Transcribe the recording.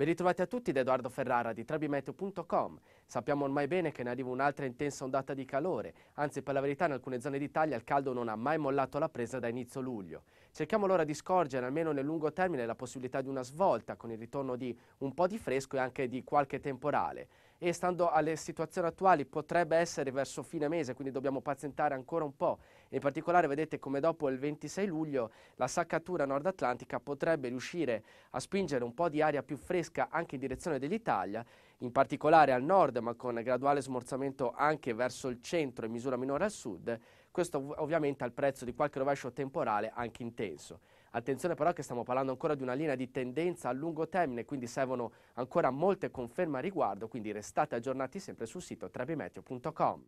Ben ritrovati a tutti da Edoardo Ferrara di trebimeteo.com. Sappiamo ormai bene che ne arriva un'altra intensa ondata di calore, anzi per la verità in alcune zone d'Italia il caldo non ha mai mollato la presa da inizio luglio. Cerchiamo allora di scorgere almeno nel lungo termine la possibilità di una svolta con il ritorno di un po' di fresco e anche di qualche temporale e stando alle situazioni attuali potrebbe essere verso fine mese, quindi dobbiamo pazientare ancora un po'. In particolare vedete come dopo il 26 luglio la saccatura nord atlantica potrebbe riuscire a spingere un po' di aria più fresca pesca anche in direzione dell'Italia, in particolare al nord ma con graduale smorzamento anche verso il centro e misura minore al sud, questo ovviamente al prezzo di qualche rovescio temporale anche intenso. Attenzione però che stiamo parlando ancora di una linea di tendenza a lungo termine, quindi servono ancora molte conferme a riguardo, quindi restate aggiornati sempre sul sito trebimeteo.com.